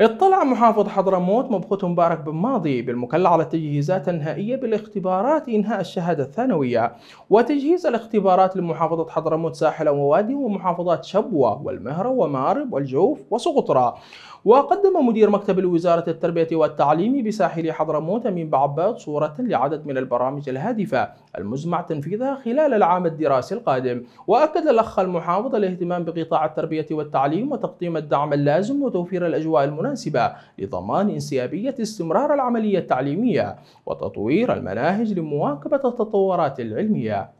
اطلع محافظ حضرموت مبخوت مبارك بن ماضي بالمكلة على التجهيزات النهائية بالاختبارات إنهاء الشهادة الثانوية وتجهيز الاختبارات لمحافظة حضرموت ساحل ووادي ومحافظات شبوة والمهرة ومارب والجوف وسقطرى وقدم مدير مكتب الوزارة التربية والتعليم بساحل حضرموت من بعباد صورة لعدد من البرامج الهادفة المزمع تنفيذها خلال العام الدراسي القادم وأكد الأخ المحافظ الاهتمام بقطاع التربية والتعليم وتقديم الدعم اللازم وتوفير الأجواء المناسبة لضمان انسيابية استمرار العملية التعليمية وتطوير المناهج لمواكبة التطورات العلمية.